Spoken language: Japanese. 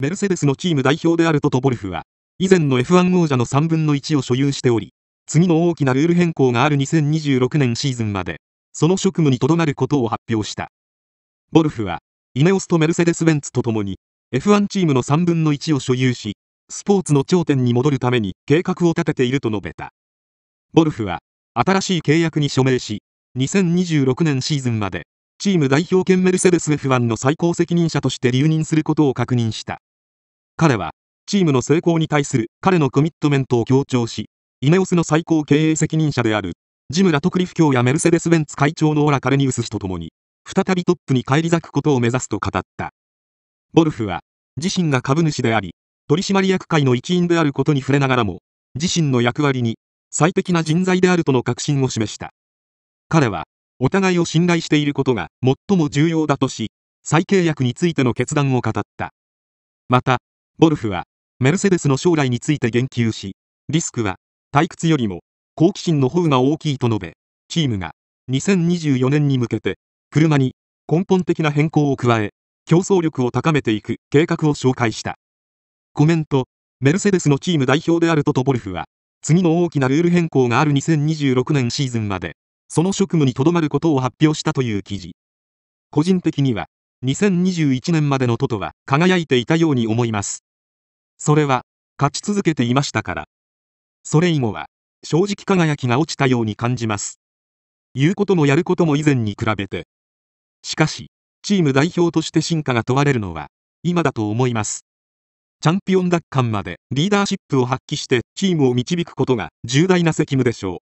メルセデスのチーム代表であるトト・ボルフは、以前の F1 王者の3分の1を所有しており、次の大きなルール変更がある2026年シーズンまで、その職務にとどまることを発表した。ボルフは、イネオスとメルセデス・ベンツと共に、F1 チームの3分の1を所有し、スポーツの頂点に戻るために計画を立てていると述べた。ボルフは、新しい契約に署名し、2026年シーズンまで、チーム代表兼メルセデス F1 の最高責任者として留任することを確認した。彼は、チームの成功に対する彼のコミットメントを強調し、イネオスの最高経営責任者である、ジム・ラトクリフ教やメルセデス・ベンツ会長のオラ・カレニウス氏と共に、再びトップに返り咲くことを目指すと語った。ボルフは、自身が株主であり、取締役会の一員であることに触れながらも、自身の役割に最適な人材であるとの確信を示した。彼は、お互いを信頼していることが最も重要だとし、再契約についての決断を語った。また、ボルフはメルセデスの将来について言及しリスクは退屈よりも好奇心の方が大きいと述べチームが2024年に向けて車に根本的な変更を加え競争力を高めていく計画を紹介したコメントメルセデスのチーム代表であるトト・ボルフは次の大きなルール変更がある2026年シーズンまでその職務にとどまることを発表したという記事個人的には2021年までのトトは輝いていたように思いますそれは勝ち続けていましたからそれ以後は正直輝きが落ちたように感じます言うこともやることも以前に比べてしかしチーム代表として進化が問われるのは今だと思いますチャンピオン奪還までリーダーシップを発揮してチームを導くことが重大な責務でしょう